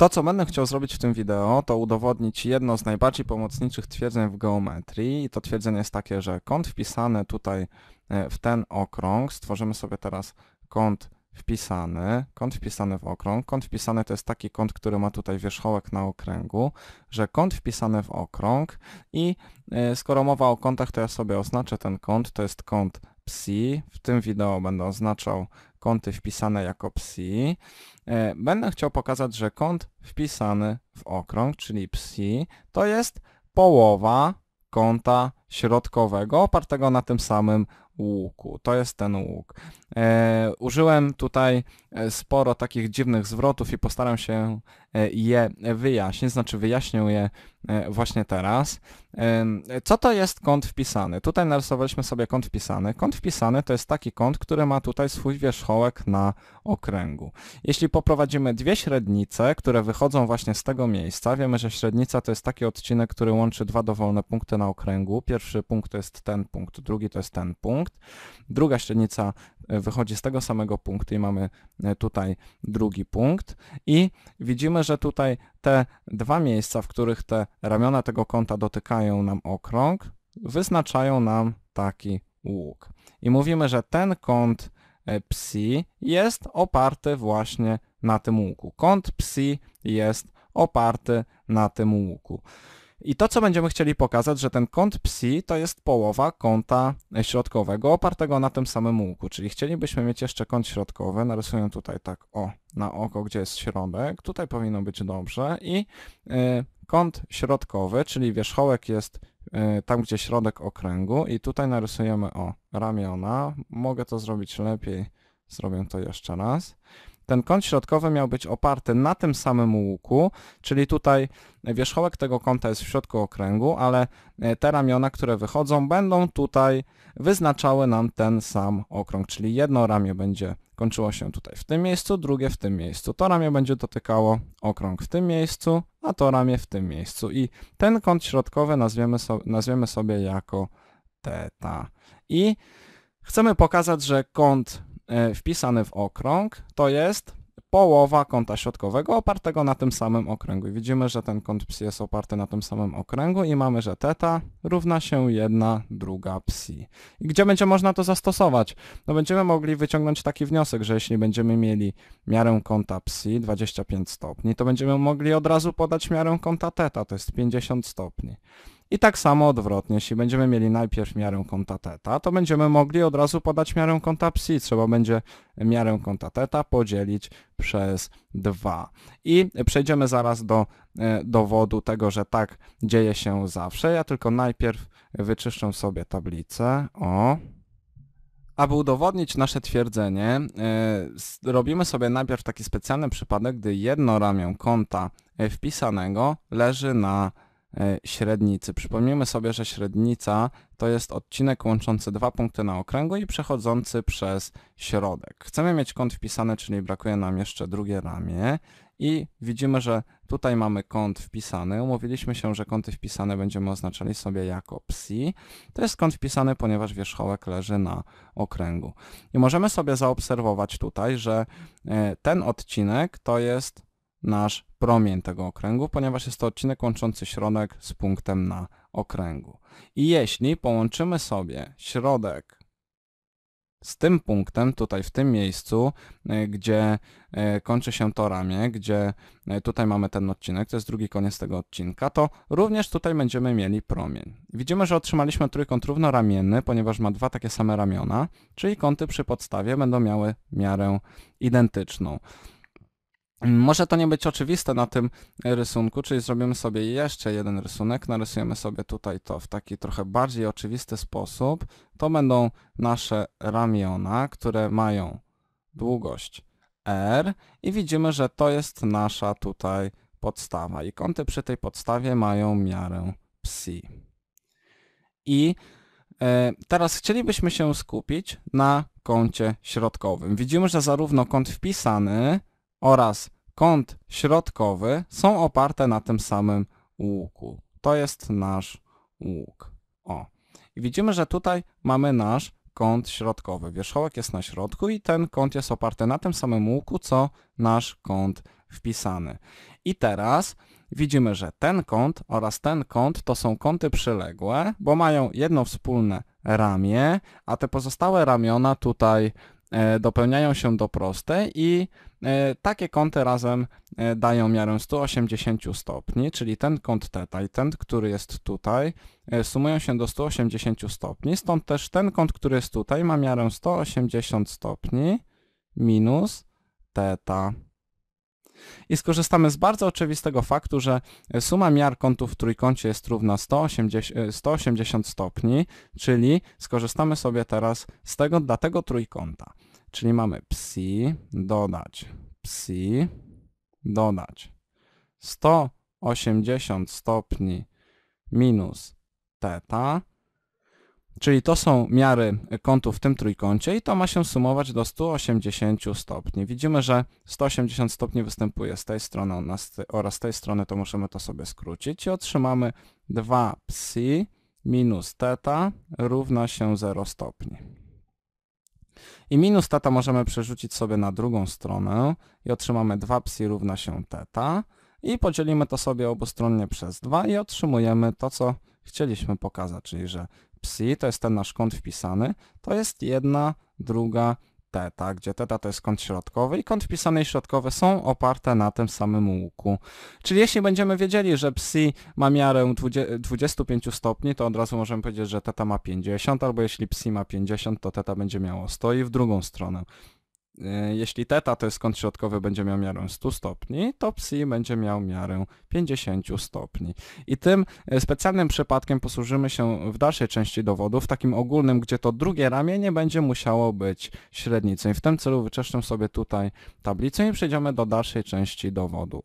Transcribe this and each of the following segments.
To, co będę chciał zrobić w tym wideo, to udowodnić jedno z najbardziej pomocniczych twierdzeń w geometrii. I to twierdzenie jest takie, że kąt wpisany tutaj e, w ten okrąg, stworzymy sobie teraz kąt wpisany, kąt wpisany w okrąg. Kąt wpisany to jest taki kąt, który ma tutaj wierzchołek na okręgu, że kąt wpisany w okrąg i e, skoro mowa o kątach, to ja sobie oznaczę ten kąt, to jest kąt psi. W tym wideo będę oznaczał kąty wpisane jako psi. E, będę chciał pokazać, że kąt wpisany w okrąg, czyli psi, to jest połowa kąta środkowego opartego na tym samym łuku. To jest ten łuk. E, użyłem tutaj e, sporo takich dziwnych zwrotów i postaram się e, je wyjaśnić, znaczy wyjaśnię je e, właśnie teraz. E, co to jest kąt wpisany? Tutaj narysowaliśmy sobie kąt wpisany. Kąt wpisany to jest taki kąt, który ma tutaj swój wierzchołek na okręgu. Jeśli poprowadzimy dwie średnice, które wychodzą właśnie z tego miejsca, wiemy, że średnica to jest taki odcinek, który łączy dwa dowolne punkty na okręgu. Pierwszy punkt to jest ten punkt, drugi to jest ten punkt. Druga średnica e, wychodzi z tego samego punktu i mamy e, tutaj drugi punkt. I widzimy, że tutaj te dwa miejsca, w których te ramiona tego kąta dotykają nam okrąg, wyznaczają nam taki łuk. I mówimy, że ten kąt e, psi jest oparty właśnie na tym łuku. Kąt psi jest oparty na tym łuku. I to, co będziemy chcieli pokazać, że ten kąt psi to jest połowa kąta środkowego opartego na tym samym łuku, czyli chcielibyśmy mieć jeszcze kąt środkowy, narysuję tutaj tak o, na oko, gdzie jest środek, tutaj powinno być dobrze i y, kąt środkowy, czyli wierzchołek jest y, tam, gdzie środek okręgu i tutaj narysujemy o, ramiona, mogę to zrobić lepiej, zrobię to jeszcze raz ten kąt środkowy miał być oparty na tym samym łuku, czyli tutaj wierzchołek tego kąta jest w środku okręgu, ale e, te ramiona, które wychodzą, będą tutaj wyznaczały nam ten sam okrąg, czyli jedno ramię będzie kończyło się tutaj w tym miejscu, drugie w tym miejscu. To ramię będzie dotykało okrąg w tym miejscu, a to ramię w tym miejscu. I ten kąt środkowy nazwiemy, so, nazwiemy sobie jako teta. I chcemy pokazać, że kąt E, wpisany w okrąg, to jest połowa kąta środkowego opartego na tym samym okręgu. I widzimy, że ten kąt psi jest oparty na tym samym okręgu i mamy, że θ równa się jedna druga psi. I gdzie będzie można to zastosować? No będziemy mogli wyciągnąć taki wniosek, że jeśli będziemy mieli miarę kąta psi 25 stopni, to będziemy mogli od razu podać miarę kąta θ, to jest 50 stopni. I tak samo odwrotnie, jeśli będziemy mieli najpierw miarę kąta teta, to będziemy mogli od razu podać miarę kąta psi. Trzeba będzie miarę kąta teta podzielić przez 2. I przejdziemy zaraz do e, dowodu tego, że tak dzieje się zawsze. Ja tylko najpierw wyczyszczę sobie tablicę. O. Aby udowodnić nasze twierdzenie, e, robimy sobie najpierw taki specjalny przypadek, gdy jedno ramię kąta wpisanego leży na E, średnicy. Przypomnijmy sobie, że średnica to jest odcinek łączący dwa punkty na okręgu i przechodzący przez środek. Chcemy mieć kąt wpisany, czyli brakuje nam jeszcze drugie ramię i widzimy, że tutaj mamy kąt wpisany. Umówiliśmy się, że kąty wpisane będziemy oznaczali sobie jako psi. To jest kąt wpisany, ponieważ wierzchołek leży na okręgu. I możemy sobie zaobserwować tutaj, że e, ten odcinek to jest nasz promień tego okręgu, ponieważ jest to odcinek łączący środek z punktem na okręgu. I jeśli połączymy sobie środek z tym punktem, tutaj w tym miejscu, e, gdzie e, kończy się to ramię, gdzie e, tutaj mamy ten odcinek, to jest drugi koniec tego odcinka, to również tutaj będziemy mieli promień. Widzimy, że otrzymaliśmy trójkąt równoramienny, ponieważ ma dwa takie same ramiona, czyli kąty przy podstawie będą miały miarę identyczną. Może to nie być oczywiste na tym rysunku, czyli zrobimy sobie jeszcze jeden rysunek, narysujemy sobie tutaj to w taki trochę bardziej oczywisty sposób. To będą nasze ramiona, które mają długość R i widzimy, że to jest nasza tutaj podstawa i kąty przy tej podstawie mają miarę psi. I e, Teraz chcielibyśmy się skupić na kącie środkowym. Widzimy, że zarówno kąt wpisany, oraz kąt środkowy są oparte na tym samym łuku. To jest nasz łuk. O. I widzimy, że tutaj mamy nasz kąt środkowy. Wierzchołek jest na środku i ten kąt jest oparty na tym samym łuku, co nasz kąt wpisany. I teraz widzimy, że ten kąt oraz ten kąt to są kąty przyległe, bo mają jedno wspólne ramię, a te pozostałe ramiona tutaj E, dopełniają się do prostej i e, takie kąty razem e, dają miarę 180 stopni, czyli ten kąt θ i ten, który jest tutaj, sumują się do 180 stopni, stąd też ten kąt, który jest tutaj ma miarę 180 stopni minus θ i skorzystamy z bardzo oczywistego faktu, że suma miar kątów w trójkącie jest równa 180, 180 e, stopni, czyli skorzystamy sobie teraz z tego dla tego trójkąta. Czyli mamy psi, dodać psi, dodać 180 stopni minus teta Czyli to są miary kątów w tym trójkącie i to ma się sumować do 180 stopni. Widzimy, że 180 stopni występuje z tej strony oraz z tej strony, to możemy to sobie skrócić i otrzymamy 2 psi minus teta równa się 0 stopni. I minus teta możemy przerzucić sobie na drugą stronę i otrzymamy 2 psi równa się teta i podzielimy to sobie obustronnie przez 2 i otrzymujemy to, co chcieliśmy pokazać, czyli że psi, to jest ten nasz kąt wpisany, to jest jedna, druga teta, gdzie teta to jest kąt środkowy i kąt wpisany i środkowy są oparte na tym samym łuku. Czyli jeśli będziemy wiedzieli, że psi ma miarę 20, 25 stopni, to od razu możemy powiedzieć, że teta ma 50, albo jeśli psi ma 50, to teta będzie miało 100 i w drugą stronę. E, jeśli teta to jest kąt środkowy, będzie miał miarę 100 stopni, to psi będzie miał miarę 50 stopni. I tym e, specjalnym przypadkiem posłużymy się w dalszej części dowodu w takim ogólnym, gdzie to drugie ramię będzie musiało być średnicą. I w tym celu wyczeszczę sobie tutaj tablicę i przejdziemy do dalszej części dowodu.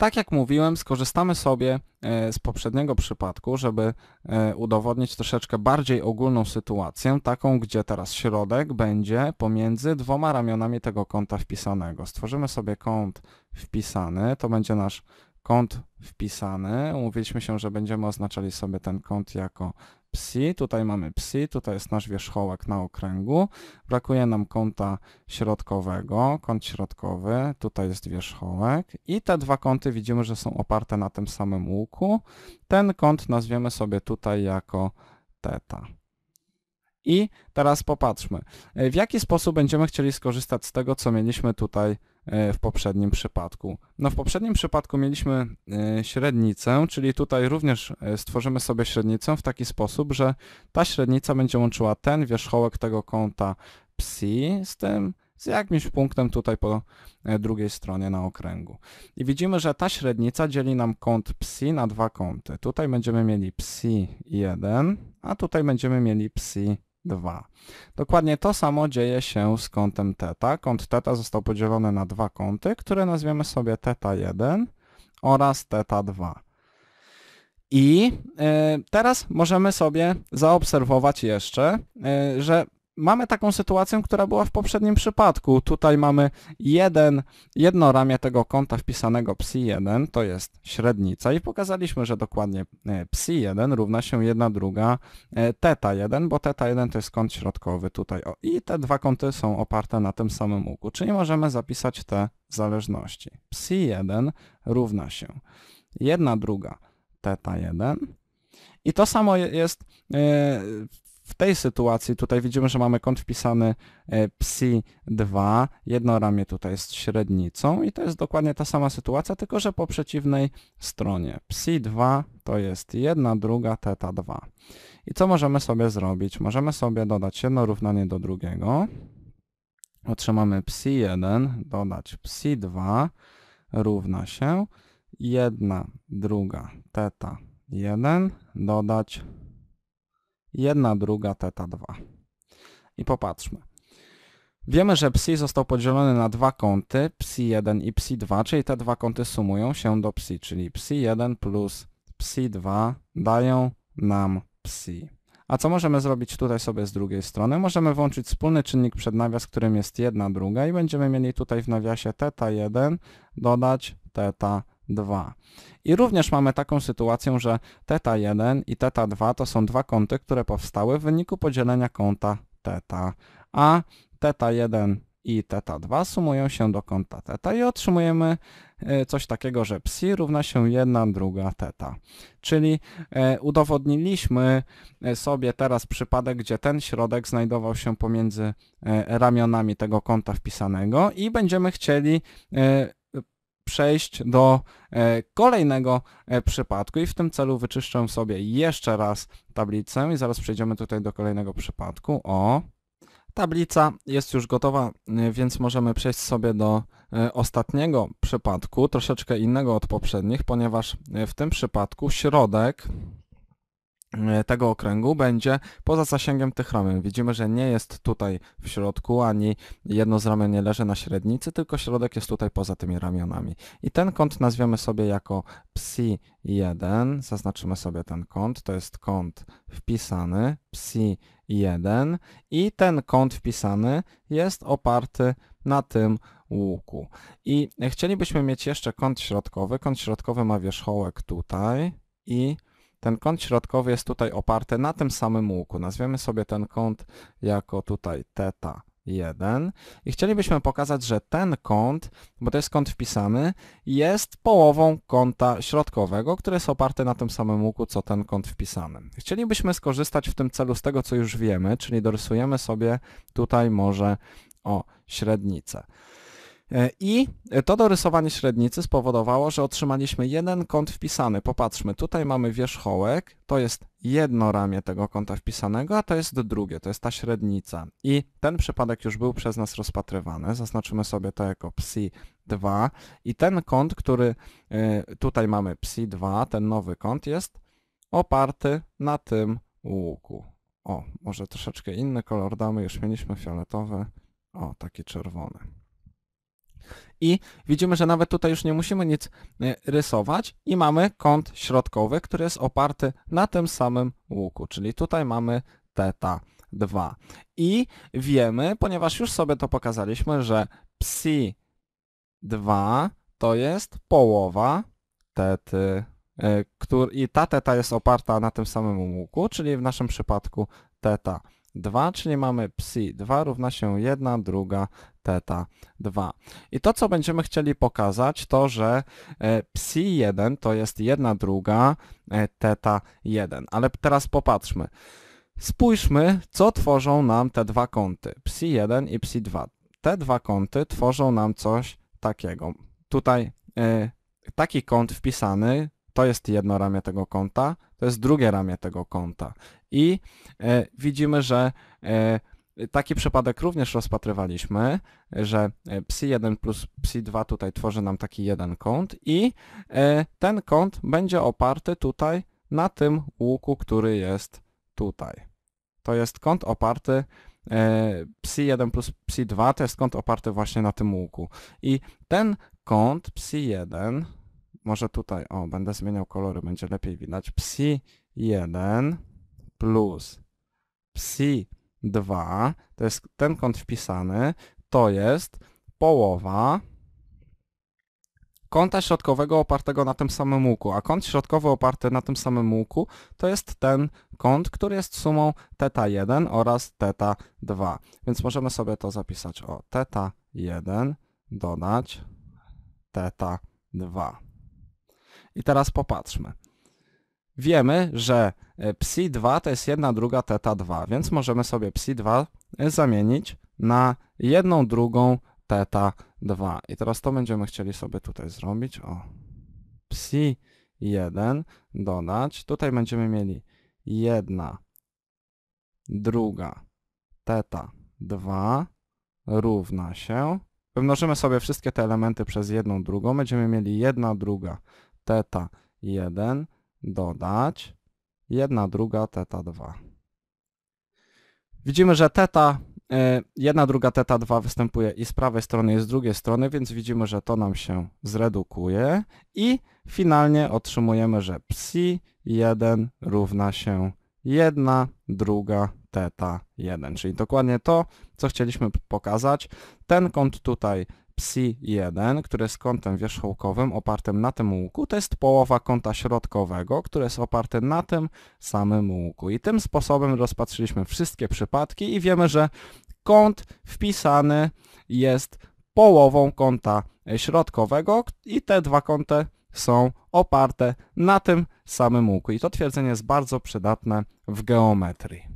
Tak jak mówiłem, skorzystamy sobie e, z poprzedniego przypadku, żeby e, udowodnić troszeczkę bardziej ogólną sytuację, taką gdzie teraz środek będzie pomiędzy dwoma ramionami tego kąta wpisanego. Stworzymy sobie kąt wpisany, to będzie nasz kąt wpisany. Umówiliśmy się, że będziemy oznaczali sobie ten kąt jako psi, tutaj mamy psi, tutaj jest nasz wierzchołek na okręgu, brakuje nam kąta środkowego, kąt środkowy, tutaj jest wierzchołek i te dwa kąty widzimy, że są oparte na tym samym łuku. Ten kąt nazwiemy sobie tutaj jako teta. I teraz popatrzmy, e, w jaki sposób będziemy chcieli skorzystać z tego, co mieliśmy tutaj E, w poprzednim przypadku. No w poprzednim przypadku mieliśmy e, średnicę, czyli tutaj również e, stworzymy sobie średnicę w taki sposób, że ta średnica będzie łączyła ten wierzchołek tego kąta psi z tym z jakimś punktem tutaj po drugiej stronie na okręgu. I widzimy, że ta średnica dzieli nam kąt psi na dwa kąty. Tutaj będziemy mieli psi 1, a tutaj będziemy mieli psi 2. Dokładnie to samo dzieje się z kątem θ. Kąt θ został podzielony na dwa kąty, które nazwiemy sobie θ1 oraz θ2. I y, teraz możemy sobie zaobserwować jeszcze, y, że mamy taką sytuację, która była w poprzednim przypadku. Tutaj mamy jeden, jedno ramię tego kąta wpisanego psi1, to jest średnica i pokazaliśmy, że dokładnie e, psi1 równa się jedna druga θ1, e, bo teta 1 to jest kąt środkowy tutaj. O, I te dwa kąty są oparte na tym samym łuku, czyli możemy zapisać te zależności. Psi1 równa się jedna druga θ1 i to samo jest e, w tej sytuacji tutaj widzimy, że mamy kąt wpisany e, psi2, jedno ramię tutaj jest średnicą i to jest dokładnie ta sama sytuacja, tylko że po przeciwnej stronie. Psi2 to jest jedna druga teta 2. I co możemy sobie zrobić? Możemy sobie dodać jedno równanie do drugiego. Otrzymamy psi1 dodać psi2 równa się 1 druga teta 1 dodać jedna, druga, teta 2. I popatrzmy. Wiemy, że psi został podzielony na dwa kąty, psi1 i psi2, czyli te dwa kąty sumują się do psi, czyli psi1 plus psi2 dają nam psi. A co możemy zrobić tutaj sobie z drugiej strony? Możemy włączyć wspólny czynnik przed nawias, którym jest 1, druga i będziemy mieli tutaj w nawiasie teta 1 dodać teta 2. 2. I również mamy taką sytuację, że teta 1 i teta 2 to są dwa kąty, które powstały w wyniku podzielenia kąta teta, a teta 1 i teta 2 sumują się do kąta teta i otrzymujemy e, coś takiego, że psi równa się 1 druga teta. Czyli e, udowodniliśmy e, sobie teraz przypadek, gdzie ten środek znajdował się pomiędzy ramionami tego kąta wpisanego i będziemy chcieli przejść do e, kolejnego e, przypadku i w tym celu wyczyszczę sobie jeszcze raz tablicę i zaraz przejdziemy tutaj do kolejnego przypadku. O, tablica jest już gotowa, e, więc możemy przejść sobie do ostatniego przypadku, troszeczkę innego od poprzednich, ponieważ w tym przypadku środek E, tego okręgu będzie poza zasięgiem tych ramion. Widzimy, że nie jest tutaj w środku, ani jedno z ramion nie leży na średnicy, tylko środek jest tutaj poza tymi ramionami. I ten kąt nazwiemy sobie jako psi1, zaznaczymy sobie ten kąt, to jest kąt wpisany, psi1 i ten kąt wpisany jest oparty na tym łuku. I chcielibyśmy mieć jeszcze kąt środkowy, kąt środkowy ma wierzchołek tutaj i ten kąt środkowy jest tutaj oparty na tym samym łuku. Nazwiemy sobie ten kąt jako tutaj teta 1 i chcielibyśmy pokazać, że ten kąt, bo to jest kąt wpisany, jest połową kąta środkowego, który jest oparty na tym samym łuku, co ten kąt wpisany. Chcielibyśmy skorzystać w tym celu z tego, co już wiemy, czyli dorysujemy sobie tutaj może o średnicę. E, I to dorysowanie średnicy spowodowało, że otrzymaliśmy jeden kąt wpisany. Popatrzmy, tutaj mamy wierzchołek, to jest jedno ramię tego kąta wpisanego, a to jest drugie, to jest ta średnica. I ten przypadek już był przez nas rozpatrywany. Zaznaczymy sobie to jako psi 2 i ten kąt, który e, tutaj mamy psi 2, ten nowy kąt jest oparty na tym łuku. O, może troszeczkę inny kolor damy, już mieliśmy fioletowy. O, taki czerwony i widzimy, że nawet tutaj już nie musimy nic e, rysować i mamy kąt środkowy, który jest oparty na tym samym łuku, czyli tutaj mamy teta 2. I wiemy, ponieważ już sobie to pokazaliśmy, że psi 2 to jest połowa tety, e, który, i ta teta jest oparta na tym samym łuku, czyli w naszym przypadku teta 2, czyli mamy psi 2 równa się 1, druga teta 2. I to, co będziemy chcieli pokazać, to, że e, psi 1 to jest 1 druga e, teta 1. Ale teraz popatrzmy. Spójrzmy, co tworzą nam te dwa kąty, psi 1 i psi 2. Te dwa kąty tworzą nam coś takiego. Tutaj y, taki kąt wpisany to jest jedno ramię tego kąta, to jest drugie ramię tego kąta. I e, widzimy, że e, taki przypadek również rozpatrywaliśmy, że e, psi1 plus psi2 tutaj tworzy nam taki jeden kąt i e, ten kąt będzie oparty tutaj na tym łuku, który jest tutaj. To jest kąt oparty e, psi1 plus psi2 to jest kąt oparty właśnie na tym łuku. I ten kąt psi1 może tutaj, o, będę zmieniał kolory, będzie lepiej widać. Psi 1 plus psi 2, to jest ten kąt wpisany, to jest połowa kąta środkowego opartego na tym samym łuku, a kąt środkowy oparty na tym samym łuku to jest ten kąt, który jest sumą teta 1 oraz teta 2. Więc możemy sobie to zapisać o teta 1 dodać teta 2. I teraz popatrzmy. Wiemy, że e, psi2 to jest 1 druga teta 2, więc możemy sobie psi2 e, zamienić na 1 drugą teta 2. I teraz to będziemy chcieli sobie tutaj zrobić. O, psi 1 dodać. Tutaj będziemy mieli 1 druga teta 2 równa się. Wymnożymy sobie wszystkie te elementy przez jedną drugą. Będziemy mieli 1 druga teta 1 dodać 1 druga teta 2. Widzimy, że teta 1 e, druga teta 2 występuje i z prawej strony i z drugiej strony, więc widzimy, że to nam się zredukuje i finalnie otrzymujemy, że psi 1 równa się 1 druga teta 1, czyli dokładnie to, co chcieliśmy pokazać. Ten kąt tutaj psi1, które jest kątem wierzchołkowym opartym na tym łuku, to jest połowa kąta środkowego, które jest oparte na tym samym łuku. I tym sposobem rozpatrzyliśmy wszystkie przypadki i wiemy, że kąt wpisany jest połową kąta środkowego i te dwa kąty są oparte na tym samym łuku. I to twierdzenie jest bardzo przydatne w geometrii.